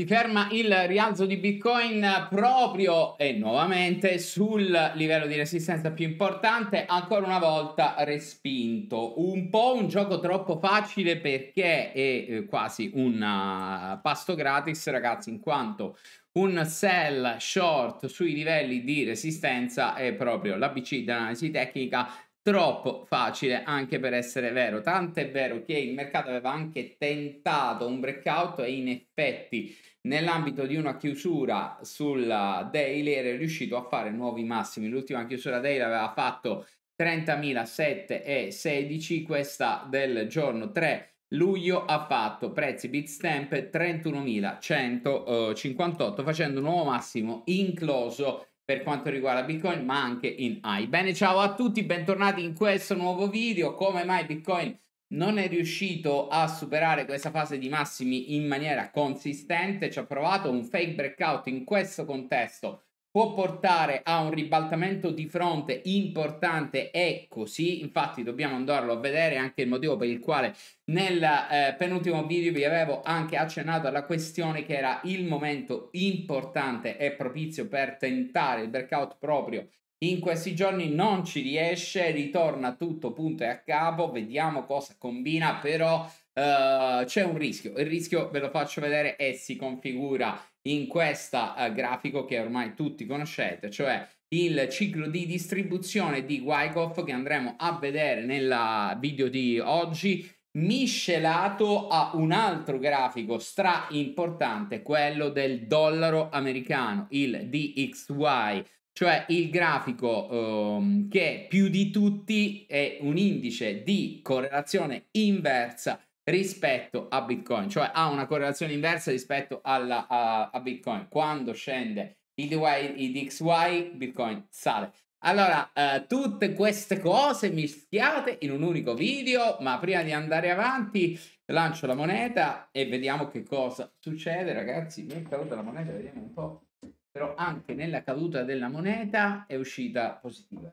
Si ferma il rialzo di Bitcoin proprio e nuovamente sul livello di resistenza più importante, ancora una volta respinto. Un po' un gioco troppo facile perché è eh, quasi un eh, pasto gratis, ragazzi, in quanto un sell short sui livelli di resistenza è proprio l'ABC dell'analisi tecnica troppo facile anche per essere vero. Tanto è vero che il mercato aveva anche tentato un breakout e in effetti nell'ambito di una chiusura sulla daily era riuscito a fare nuovi massimi. L'ultima chiusura daily aveva fatto 30.007,16, questa del giorno 3 luglio ha fatto prezzi bitstamp 31.158 facendo un nuovo massimo incluso per quanto riguarda Bitcoin, ma anche in AI. Bene, ciao a tutti, bentornati in questo nuovo video. Come mai Bitcoin non è riuscito a superare questa fase di massimi in maniera consistente? Ci ha provato un fake breakout in questo contesto può portare a un ribaltamento di fronte importante è così infatti dobbiamo andarlo a vedere anche il motivo per il quale nel eh, penultimo video vi avevo anche accennato alla questione che era il momento importante e propizio per tentare il breakout proprio in questi giorni non ci riesce, ritorna tutto punto e a capo, vediamo cosa combina, però uh, c'è un rischio, il rischio ve lo faccio vedere e si configura in questo uh, eh, grafico che ormai tutti conoscete, cioè il ciclo di distribuzione di Wyckoff che andremo a vedere nel video di oggi miscelato a un altro grafico stra importante, quello del dollaro americano, il DXY, cioè il grafico um, che più di tutti è un indice di correlazione inversa rispetto a Bitcoin, cioè ha una correlazione inversa rispetto alla, a, a Bitcoin. Quando scende il DXY, Bitcoin sale. Allora, eh, tutte queste cose mischiate in un unico video, ma prima di andare avanti lancio la moneta e vediamo che cosa succede, ragazzi. Mi è caduta la moneta, vediamo un po'. Però anche nella caduta della moneta è uscita positiva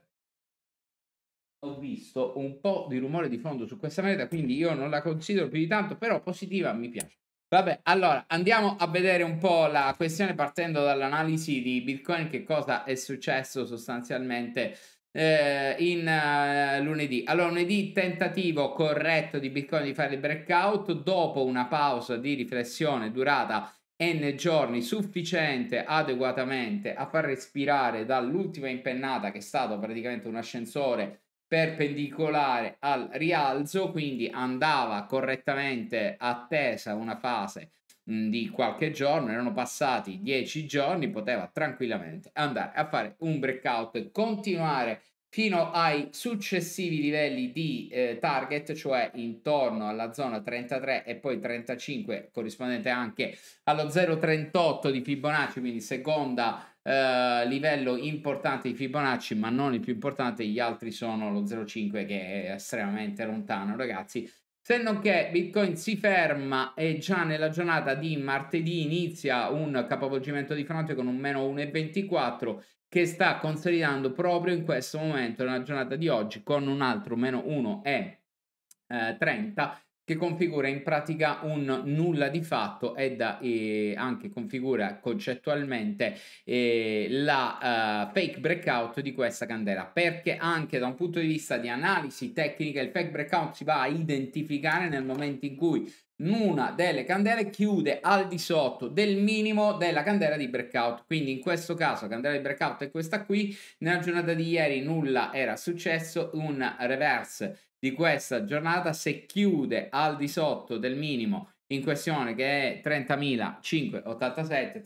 ho visto un po' di rumore di fondo su questa moneta, quindi io non la considero più di tanto, però positiva mi piace. Vabbè, allora andiamo a vedere un po' la questione partendo dall'analisi di Bitcoin, che cosa è successo sostanzialmente eh, in uh, lunedì. Allora, lunedì tentativo corretto di Bitcoin di fare il breakout dopo una pausa di riflessione durata n giorni sufficiente adeguatamente a far respirare dall'ultima impennata che è stato praticamente un ascensore perpendicolare al rialzo, quindi andava correttamente attesa una fase di qualche giorno, erano passati dieci giorni, poteva tranquillamente andare a fare un breakout e continuare fino ai successivi livelli di eh, target, cioè intorno alla zona 33 e poi 35, corrispondente anche allo 0,38 di Fibonacci, quindi seconda eh, livello importante di Fibonacci, ma non il più importante, gli altri sono lo 0,5 che è estremamente lontano, ragazzi. Se non che Bitcoin si ferma e già nella giornata di martedì inizia un capovolgimento di fronte con un meno 1,24 che sta consolidando proprio in questo momento, nella giornata di oggi, con un altro meno 1,30 che configura in pratica un nulla di fatto e, da, e anche configura concettualmente eh, la uh, fake breakout di questa candela perché anche da un punto di vista di analisi tecnica il fake breakout si va a identificare nel momento in cui una delle candele chiude al di sotto del minimo della candela di breakout quindi in questo caso candela di breakout è questa qui nella giornata di ieri nulla era successo un reverse di questa giornata se chiude al di sotto del minimo in questione che è 30.587,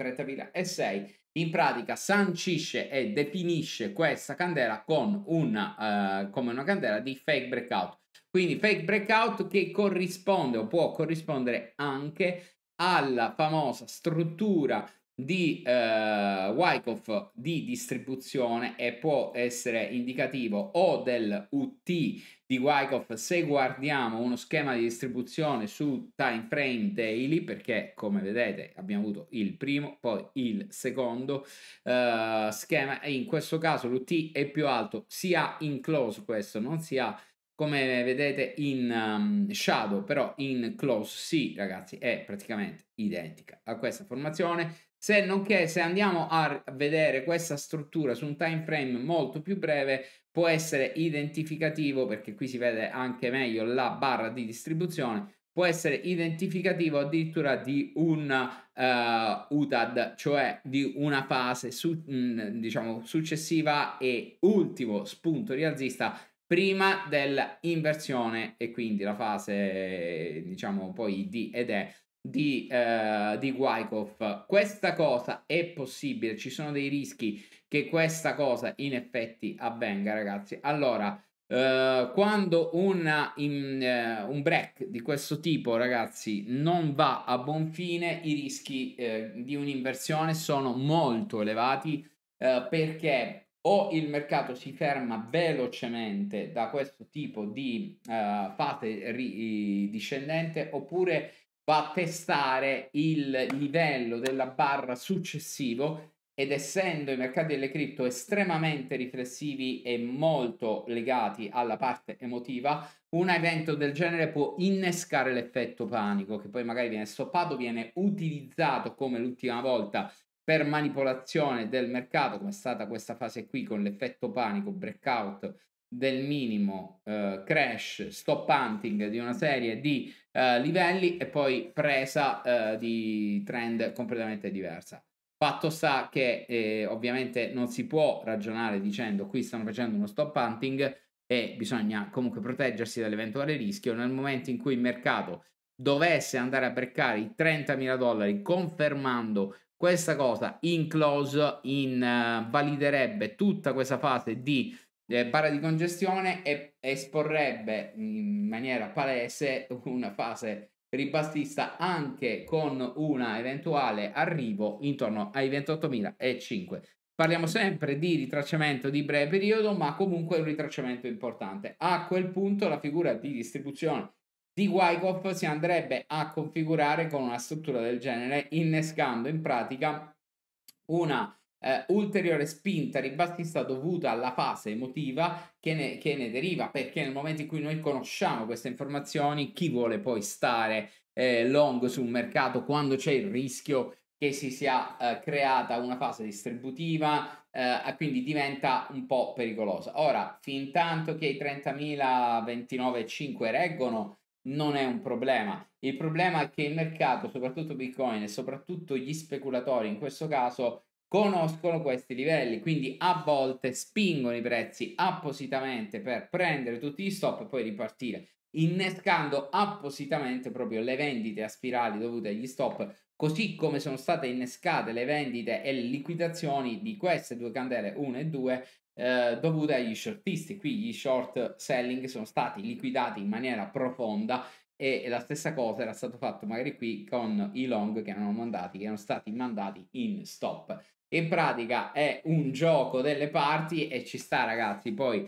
30.006, in pratica sancisce e definisce questa candela con una, uh, eh, come una candela di fake breakout. Quindi fake breakout che corrisponde o può corrispondere anche alla famosa struttura di eh, Wyckoff di distribuzione e può essere indicativo o del UT di Wyckoff se guardiamo uno schema di distribuzione su time frame daily perché come vedete abbiamo avuto il primo poi il secondo eh, schema e in questo caso l'UT è più alto sia in close questo non sia come vedete in um, shadow però in close sì ragazzi è praticamente identica a questa formazione se non che se andiamo a vedere questa struttura su un time frame molto più breve può essere identificativo, perché qui si vede anche meglio la barra di distribuzione, può essere identificativo addirittura di un uh, eh, UTAD, cioè di una fase su, mh, mm, diciamo successiva e ultimo spunto rialzista prima dell'inversione e quindi la fase diciamo poi di ed è di, eh, di Wyckoff. Questa cosa è possibile, ci sono dei rischi che questa cosa in effetti avvenga, ragazzi. Allora, eh, quando una, in, eh, un break di questo tipo, ragazzi, non va a buon fine, i rischi eh, di un'inversione sono molto elevati eh, perché o il mercato si ferma velocemente da questo tipo di eh, fase ri- discendente oppure va a testare il livello della barra successivo ed essendo i mercati delle cripto estremamente riflessivi e molto legati alla parte emotiva, un evento del genere può innescare l'effetto panico che poi magari viene stoppato, viene utilizzato come l'ultima volta per manipolazione del mercato, come è stata questa fase qui con l'effetto panico, breakout del minimo eh, crash, stop hunting di una serie di eh, livelli e poi presa eh, di trend completamente diversa. Fatto sta che eh, ovviamente non si può ragionare dicendo qui stanno facendo uno stop hunting e bisogna comunque proteggersi dall'eventuale rischio nel momento in cui il mercato dovesse andare a breccare i 30.000 dollari confermando questa cosa in close eh, in, validerebbe tutta questa fase di eh, bara di congestione e esporrebbe in maniera palese una fase ribassista anche con un eventuale arrivo intorno ai 28.005. Parliamo sempre di ritracciamento di breve periodo, ma comunque un ritracciamento importante. A quel punto la figura di distribuzione di Wyckoff si andrebbe a configurare con una struttura del genere, innescando in pratica una eh, ulteriore spinta ribattista dovuta alla fase emotiva che ne, che ne, deriva, perché nel momento in cui noi conosciamo queste informazioni, chi vuole poi stare eh, long sul mercato quando c'è il rischio che si sia eh, creata una fase distributiva, eh, quindi diventa un po' pericolosa. Ora, fin tanto che i 30.029,5 reggono, non è un problema. Il problema è che il mercato, soprattutto Bitcoin e soprattutto gli speculatori in questo caso, conoscono questi livelli, quindi a volte spingono i prezzi appositamente per prendere tutti gli stop e poi ripartire, innescando appositamente proprio le vendite a spirali dovute agli stop, così come sono state innescate le vendite e le liquidazioni di queste due candele 1 e 2 eh, dovute agli shortisti. Qui gli short selling sono stati liquidati in maniera profonda e la stessa cosa era stato fatto magari qui con i long che erano mandati che erano stati mandati in stop in pratica è un gioco delle parti e ci sta ragazzi, poi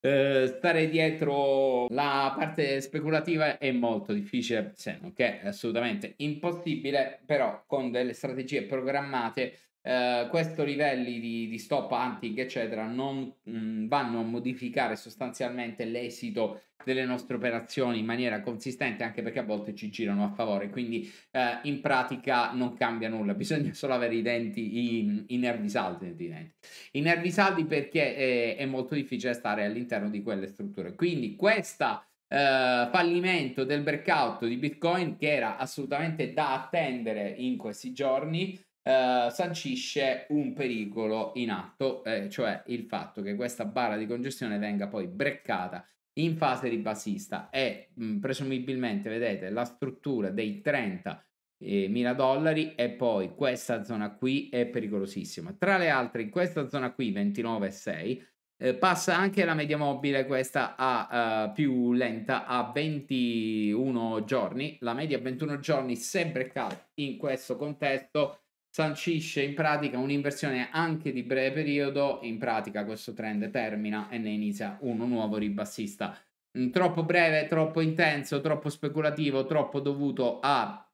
eh, stare dietro la parte speculativa è molto difficile, se non che è assolutamente impossibile, però con delle strategie programmate eh, questo questi livelli di, di, stop hunting eccetera non mh, mm, vanno a modificare sostanzialmente l'esito delle nostre operazioni in maniera consistente anche perché a volte ci girano a favore quindi uh, in pratica non cambia nulla bisogna solo avere i denti i, i nervi saldi i, denti. i nervi saldi perché è, eh, è molto difficile stare all'interno di quelle strutture quindi questa Uh, fallimento del breakout di Bitcoin che era assolutamente da attendere in questi giorni eh, sancisce un pericolo in atto, eh, cioè il fatto che questa barra di congestione venga poi breccata in fase ribassista e mh, presumibilmente vedete la struttura dei 30 eh, mila dollari e poi questa zona qui è pericolosissima tra le altre in questa zona qui 29,6 eh, passa anche la media mobile questa a uh, più lenta a 21 giorni la media 21 giorni se breccata in questo contesto sancisce in pratica un'inversione anche di breve periodo, in pratica questo trend termina e ne inizia uno nuovo ribassista. Mm, troppo breve, troppo intenso, troppo speculativo, troppo dovuto a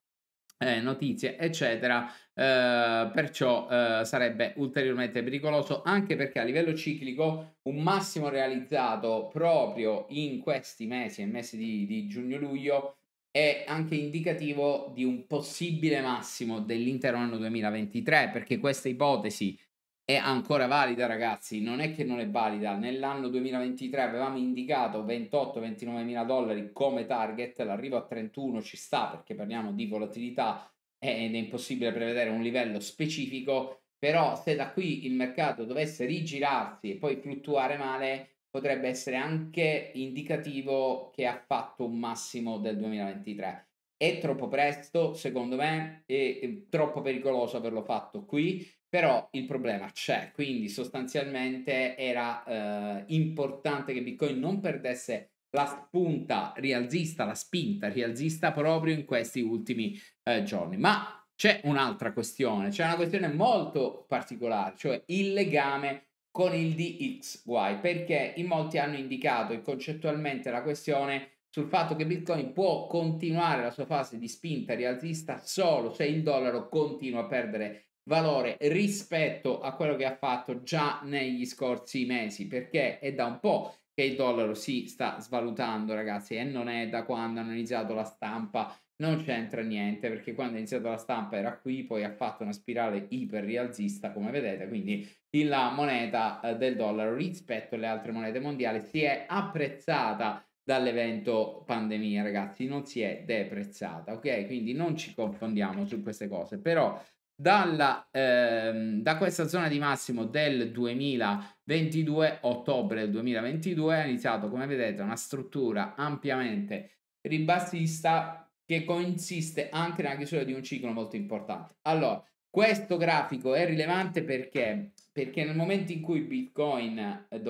eh, notizie, eccetera. Eh, perciò eh, sarebbe ulteriormente pericoloso anche perché a livello ciclico un massimo realizzato proprio in questi mesi e mesi di, di giugno-luglio è anche indicativo di un possibile massimo dell'intero anno 2023, perché questa ipotesi è ancora valida, ragazzi. Non è che non è valida. Nell'anno 2023 avevamo indicato 28-29 mila dollari come target, l'arrivo a 31 ci sta perché parliamo di volatilità eh, ed è impossibile prevedere un livello specifico. Però se da qui il mercato dovesse rigirarsi e poi fluttuare male, potrebbe essere anche indicativo che ha fatto un massimo del 2023. È troppo presto, secondo me, è, troppo pericoloso averlo fatto qui, però il problema c'è, quindi sostanzialmente era eh, importante che Bitcoin non perdesse la spunta rialzista, la spinta rialzista proprio in questi ultimi eh, giorni. Ma c'è un'altra questione, c'è una questione molto particolare, cioè il legame con il DXY perché in molti hanno indicato e concettualmente la questione sul fatto che Bitcoin può continuare la sua fase di spinta rialzista solo se il dollaro continua a perdere valore rispetto a quello che ha fatto già negli scorsi mesi perché è da un po' che il dollaro si sta svalutando ragazzi e non è da quando hanno iniziato la stampa non c'entra niente perché quando è iniziato la stampa era qui poi ha fatto una spirale iper rialzista come vedete quindi la moneta eh, del dollaro rispetto alle altre monete mondiali si è apprezzata dall'evento pandemia, ragazzi, non si è deprezzata, ok? Quindi non ci confondiamo su queste cose, però dalla, ehm, da questa zona di massimo del 2022, ottobre del 2022, è iniziato, come vedete, una struttura ampiamente ribassista che consiste anche nella chiusura di un ciclo molto importante. Allora, questo grafico è rilevante perché? Perché nel momento in cui Bitcoin eh,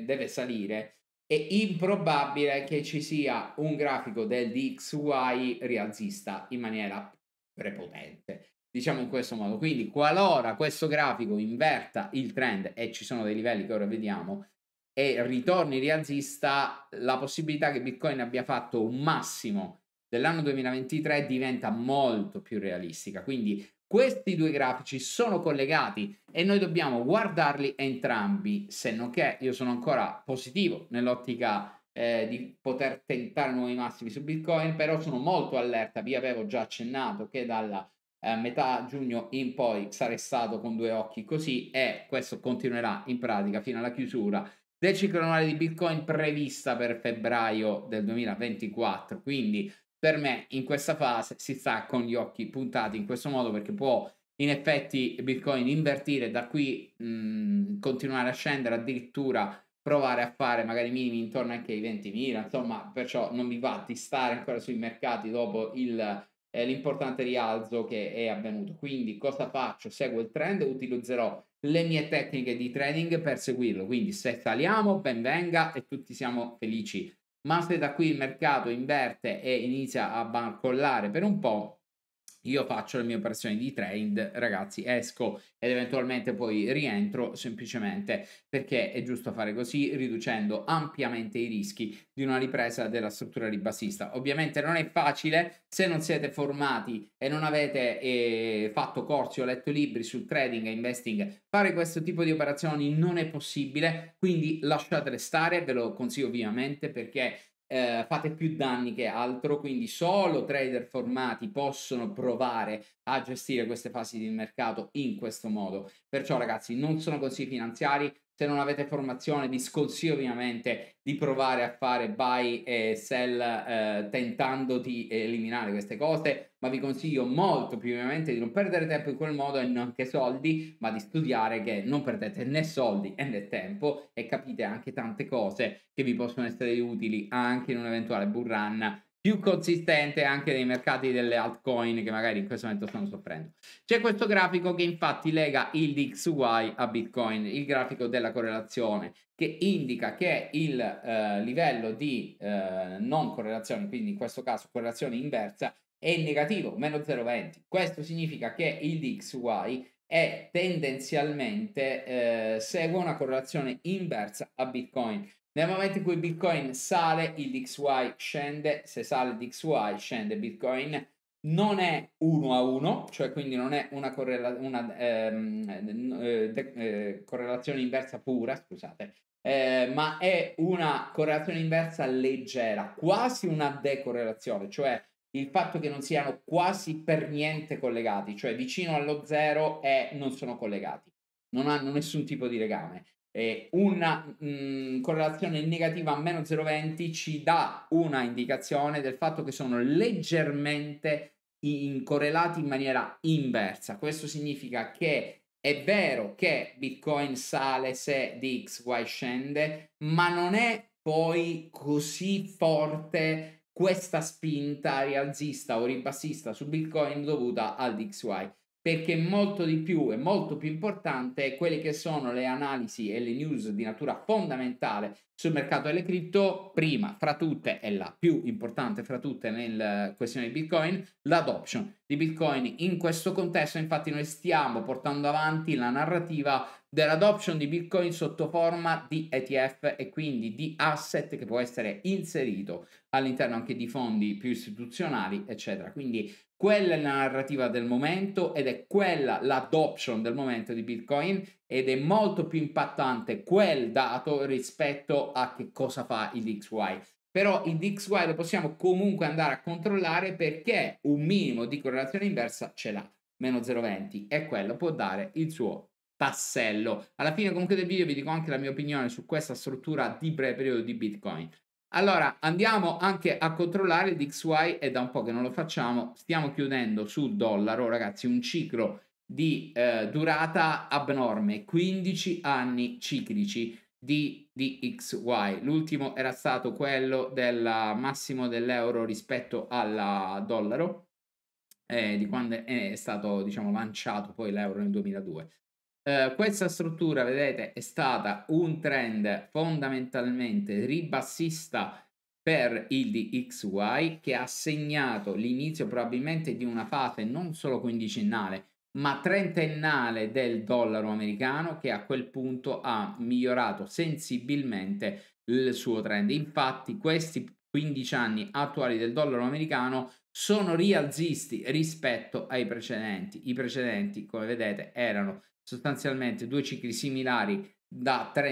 deve salire, è improbabile che ci sia un grafico del DXY rialzista in maniera prepotente. Diciamo in questo modo. Quindi, qualora questo grafico inverta il trend e ci sono dei livelli che ora vediamo e ritorni rialzista, la possibilità che Bitcoin abbia fatto un massimo dell'anno 2023 diventa molto più realistica. Quindi questi due grafici sono collegati e noi dobbiamo guardarli entrambi, se non che io sono ancora positivo nell'ottica eh, di poter tentare nuovi massimi su Bitcoin, però sono molto allerta, vi avevo già accennato che dalla eh, metà giugno in poi sarei stato con due occhi così e questo continuerà in pratica fino alla chiusura del ciclo annuale di Bitcoin prevista per febbraio del 2024, quindi per me in questa fase si sta con gli occhi puntati in questo modo perché può in effetti Bitcoin invertire da qui, mh, mhmm, continuare a scendere, addirittura provare a fare magari minimi intorno anche ai 20.000, insomma, perciò non mi va di stare ancora sui mercati dopo il, eh, l'importante rialzo che è avvenuto. Quindi cosa faccio? Seguo il trend, utilizzerò le mie tecniche di trading per seguirlo. Quindi se saliamo, ben venga e tutti siamo felici ma se da qui il mercato inverte e inizia a barcollare per un po', io faccio le mie operazioni di trade, ragazzi, esco ed eventualmente poi rientro semplicemente perché è giusto fare così, riducendo ampiamente i rischi di una ripresa della struttura ribassista. Ovviamente non è facile se non siete formati e non avete eh, fatto corsi o letto libri sul trading e investing, fare questo tipo di operazioni non è possibile, quindi lasciatele stare, ve lo consiglio ovviamente perché eh, fate più danni che altro, quindi solo trader formati possono provare a gestire queste fasi di mercato in questo modo. Perciò ragazzi non sono consigli finanziari, se non avete formazione vi sconsiglio ovviamente di provare a fare buy e sell eh, tentando di eliminare queste cose, ma vi consiglio molto più ovviamente di non perdere tempo in quel modo e neanche soldi, ma di studiare che non perdete né soldi né tempo e capite anche tante cose che vi possono essere utili anche in un eventuale bull run più consistente anche nei mercati delle altcoin che magari in questo momento stanno soffrendo. C'è questo grafico che infatti lega il DXY a Bitcoin, il grafico della correlazione, che indica che il eh, livello di eh, non correlazione, quindi in questo caso correlazione inversa, è negativo, meno 0,20. Questo significa che il DXY è tendenzialmente eh, segue una correlazione inversa a Bitcoin. Nel momento in cui Bitcoin sale, il DXY scende, se sale il DXY scende Bitcoin, non è uno a uno, cioè quindi non è una, correla- una ehm, eh, de- eh, correlazione inversa pura, scusate, eh, ma è una correlazione inversa leggera, quasi una decorrelazione, cioè il fatto che non siano quasi per niente collegati, cioè vicino allo zero e non sono collegati, non hanno nessun tipo di legame eh, una mh, mm, correlazione negativa a meno 0,20 ci dà una indicazione del fatto che sono leggermente in correlati in maniera inversa. Questo significa che è vero che Bitcoin sale se DXY scende, ma non è poi così forte questa spinta rialzista o ribassista su Bitcoin dovuta al DXY perché molto di più e molto più importante quelle che sono le analisi e le news di natura fondamentale sul mercato delle cripto, prima fra tutte e la più importante fra tutte nel eh, questione di Bitcoin, l'adoption di Bitcoin. In questo contesto infatti noi stiamo portando avanti la narrativa dell'adoption di Bitcoin sotto forma di ETF e quindi di asset che può essere inserito all'interno anche di fondi più istituzionali, eccetera. Quindi quella è la narrativa del momento ed è quella l'adoption del momento di Bitcoin ed è molto più impattante quel dato rispetto a che cosa fa il DXY. Però il DXY lo possiamo comunque andare a controllare perché un minimo di correlazione inversa ce l'ha, meno 0,20 e quello può dare il suo tassello. Alla fine comunque del video vi dico anche la mia opinione su questa struttura di breve periodo di Bitcoin. Allora andiamo anche a controllare l'XY, e da un po' che non lo facciamo, stiamo chiudendo su dollaro ragazzi un ciclo di eh, durata abnorme, 15 anni ciclici di, di XY, l'ultimo era stato quello del massimo dell'euro rispetto al eh, dollaro, eh, di quando è stato diciamo lanciato poi l'euro nel 2002. Eh, questa struttura, vedete, è stata un trend fondamentalmente ribassista per il DXY che ha segnato l'inizio probabilmente di una fase non solo quindicennale ma trentennale del dollaro americano che a quel punto ha migliorato sensibilmente il suo trend. Infatti questi 15 anni attuali del dollaro americano sono rialzisti rispetto ai precedenti. I precedenti, come vedete, erano sostanzialmente due cicli similari da, tre,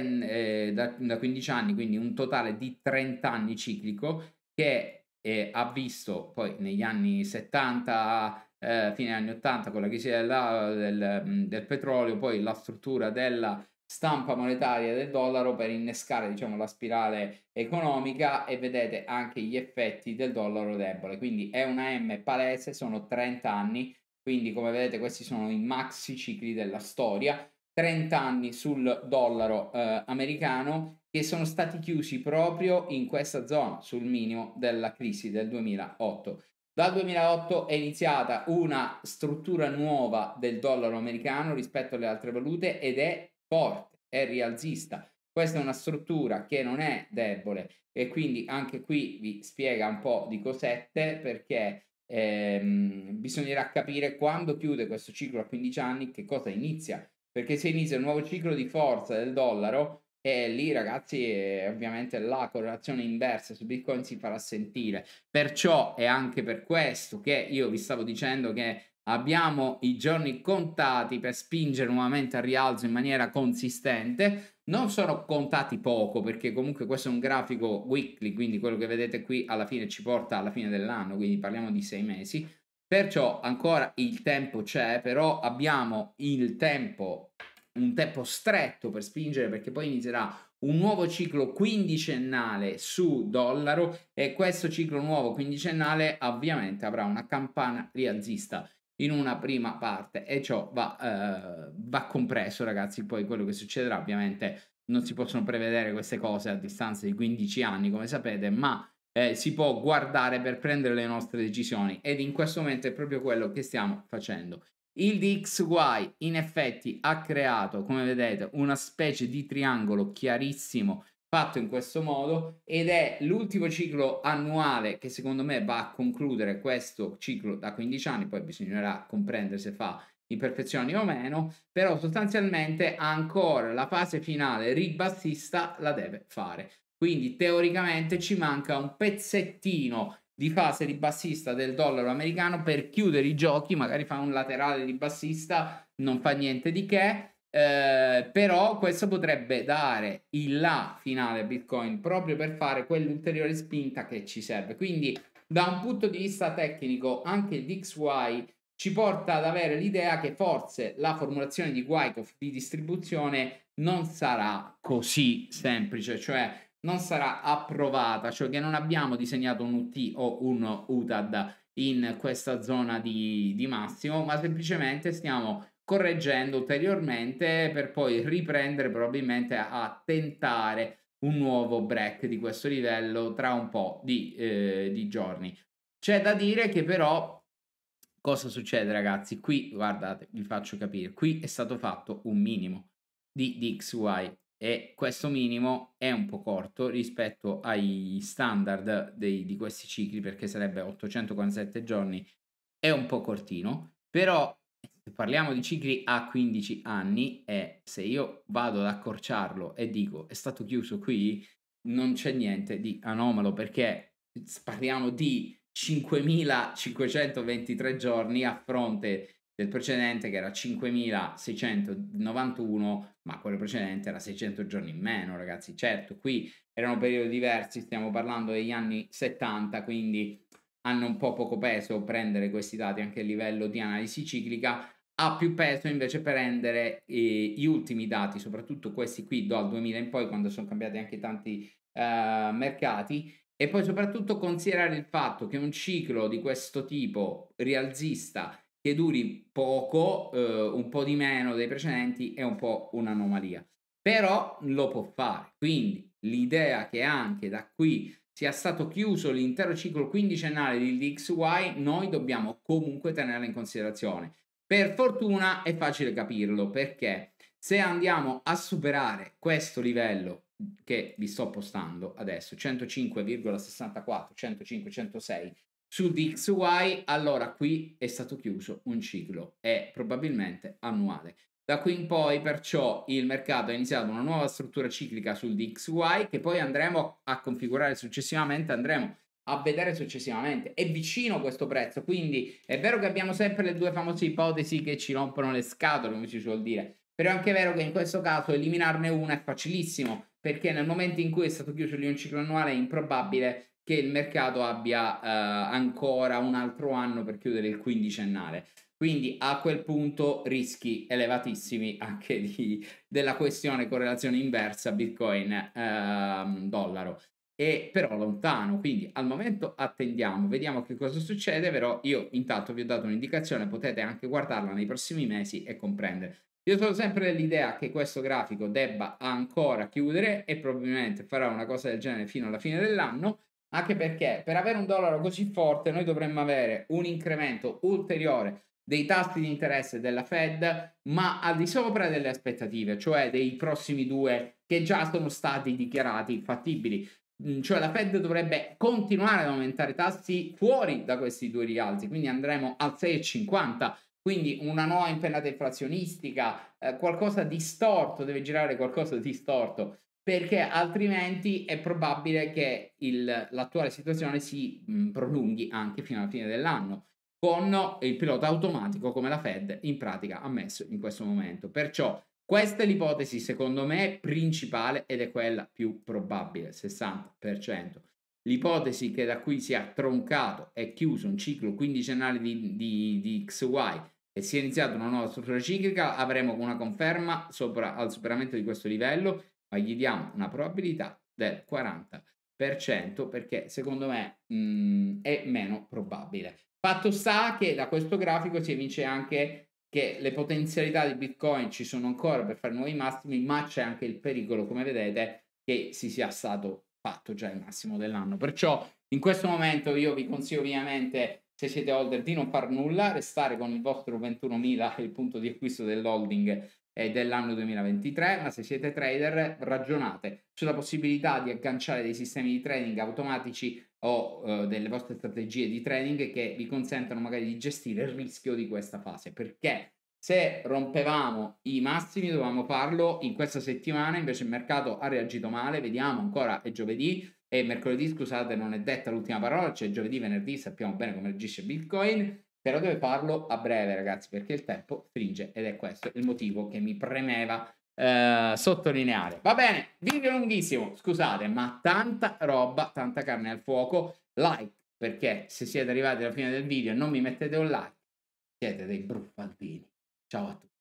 eh, da, da 15 anni, quindi un totale di 30 anni ciclico che eh, ha visto poi negli anni 70, eh, fine anni 80 con la crisi della, del, del, petrolio, poi la struttura della stampa monetaria del dollaro per innescare diciamo, la spirale economica e vedete anche gli effetti del dollaro debole. Quindi è una M palese, sono 30 anni quindi come vedete questi sono i maxi cicli della storia. 30 anni sul dollaro eh, americano che sono stati chiusi proprio in questa zona, sul minimo della crisi del 2008. Dal 2008 è iniziata una struttura nuova del dollaro americano rispetto alle altre valute ed è forte, è rialzista. Questa è una struttura che non è debole e quindi anche qui vi spiega un po' di cosette perché ehm, bisognerà capire quando chiude questo ciclo a 15 anni, che cosa inizia, perché se inizia un nuovo ciclo di forza del dollaro, e lì ragazzi eh, ovviamente la correlazione inversa su Bitcoin si farà sentire. Perciò è anche per questo che io vi stavo dicendo che abbiamo i giorni contati per spingere nuovamente al rialzo in maniera consistente non sono contati poco perché comunque questo è un grafico weekly, quindi quello che vedete qui alla fine ci porta alla fine dell'anno, quindi parliamo di sei mesi. Perciò ancora il tempo c'è, però abbiamo il tempo, un tempo stretto per spingere perché poi inizierà un nuovo ciclo quindicennale su dollaro e questo ciclo nuovo quindicennale ovviamente avrà una campana rialzista in una prima parte e ciò va, eh, va compreso ragazzi poi quello che succederà ovviamente non si possono prevedere queste cose a distanza di 15 anni come sapete ma eh, si può guardare per prendere le nostre decisioni ed in questo momento è proprio quello che stiamo facendo il DXY in effetti ha creato come vedete una specie di triangolo chiarissimo fatto in questo modo ed è l'ultimo ciclo annuale che secondo me va a concludere questo ciclo da 15 anni, poi bisognerà comprendere se fa imperfezioni o meno, però sostanzialmente ancora la fase finale ribassista la deve fare. Quindi teoricamente ci manca un pezzettino di fase ribassista del dollaro americano per chiudere i giochi, magari fa un laterale ribassista, non fa niente di che, eh, però questo potrebbe dare il là finale a Bitcoin proprio per fare quell'ulteriore spinta che ci serve. Quindi, da un punto di vista tecnico, anche il DXY ci porta ad avere l'idea che forse la formulazione di Wyckoff di distribuzione non sarà così semplice, cioè non sarà approvata, cioè che non abbiamo disegnato un UT o un UTAD in questa zona di, di massimo, ma semplicemente stiamo correggendo ulteriormente per poi riprendere probabilmente a, tentare un nuovo break di questo livello tra un po' di, eh, di giorni. C'è da dire che però cosa succede ragazzi? Qui, guardate, vi faccio capire, qui è stato fatto un minimo di, DXY e questo minimo è un po' corto rispetto ai standard dei, di questi cicli perché sarebbe 847 giorni, è un po' cortino, però se parliamo di cicli a 15 anni e se io vado ad accorciarlo e dico è stato chiuso qui, non c'è niente di anomalo perché parliamo di 5.523 giorni a fronte del precedente che era 5.691, ma quello precedente era 600 giorni in meno, ragazzi. Certo, qui erano periodi diversi, stiamo parlando degli anni 70, quindi hanno un po' poco peso prendere questi dati anche a livello di analisi ciclica, ha più peso invece prendere eh, gli ultimi dati, soprattutto questi qui dal 2000 in poi, quando sono cambiati anche tanti eh, mercati, e poi soprattutto considerare il fatto che un ciclo di questo tipo rialzista che duri poco, eh, un po' di meno dei precedenti, è un po' un'anomalia. Però lo può fare, quindi l'idea che anche da qui sia stato chiuso l'intero ciclo quindicennale di DXY, noi dobbiamo comunque tenerla in considerazione per fortuna è facile capirlo perché se andiamo a superare questo livello che vi sto postando adesso 105,64 105,106 su DXY allora qui è stato chiuso un ciclo e probabilmente annuale da qui in poi perciò il mercato ha iniziato una nuova struttura ciclica sul DXY che poi andremo a configurare successivamente andremo a vedere successivamente. È vicino questo prezzo, quindi è vero che abbiamo sempre le due famose ipotesi che ci rompono le scatole, come si suol dire, però è anche vero che in questo caso eliminarne una è facilissimo, perché nel momento in cui è stato chiuso lì un ciclo annuale è improbabile che il mercato abbia eh, ancora un altro anno per chiudere il quindicennale. Quindi a quel punto rischi elevatissimi anche di, della questione correlazione inversa Bitcoin-dollaro. Ehm, e però lontano, quindi al momento attendiamo, vediamo che cosa succede, però io intanto vi ho dato un'indicazione, potete anche guardarla nei prossimi mesi e comprendere. Io sono sempre dell'idea che questo grafico debba ancora chiudere e probabilmente farà una cosa del genere fino alla fine dell'anno, anche perché per avere un dollaro così forte noi dovremmo avere un incremento ulteriore dei tassi di interesse della Fed, ma al di sopra delle aspettative, cioè dei prossimi due che già sono stati dichiarati fattibili cioè la Fed dovrebbe continuare ad aumentare i tassi fuori da questi due rialzi, quindi andremo al 6,50, quindi una nuova impennata inflazionistica, eh, qualcosa di storto, deve girare qualcosa di storto, perché altrimenti è probabile che il, l'attuale situazione si mh, prolunghi anche fino alla fine dell'anno con il pilota automatico come la Fed in pratica ha messo in questo momento. Perciò questa è l'ipotesi, secondo me, principale ed è quella più probabile, 60%. L'ipotesi che da qui sia troncato e chiuso un ciclo quindicennale di, di, di XY e sia iniziata una nuova struttura ciclica, avremo una conferma sopra, al superamento di questo livello, ma gli diamo una probabilità del 40% perché secondo me mh, mm, è meno probabile. Fatto sta che da questo grafico si evince anche che le potenzialità di Bitcoin ci sono ancora per fare nuovi massimi, ma c'è anche il pericolo, come vedete, che si sia stato fatto già il massimo dell'anno. Perciò in questo momento io vi consiglio ovviamente, se siete holder, di non far nulla, restare con il vostro 21.000, il punto di acquisto dell'holding eh, dell'anno 2023, ma se siete trader ragionate sulla possibilità di agganciare dei sistemi di trading automatici o eh, delle vostre strategie di trading che vi consentano magari di gestire il rischio di questa fase. Perché se rompevamo i massimi dovevamo farlo in questa settimana, invece il mercato ha reagito male, vediamo ancora è giovedì e mercoledì, scusate, non è detta l'ultima parola, cioè giovedì, venerdì sappiamo bene come reagisce Bitcoin, però deve farlo a breve ragazzi perché il tempo stringe ed è questo il motivo che mi premeva eh, sottolineare. Va bene, video lunghissimo, scusate, ma tanta roba, tanta carne al fuoco. Like, perché se siete arrivati alla fine del video e non mi mettete un like, siete dei bruffaldini. Ciao a tutti.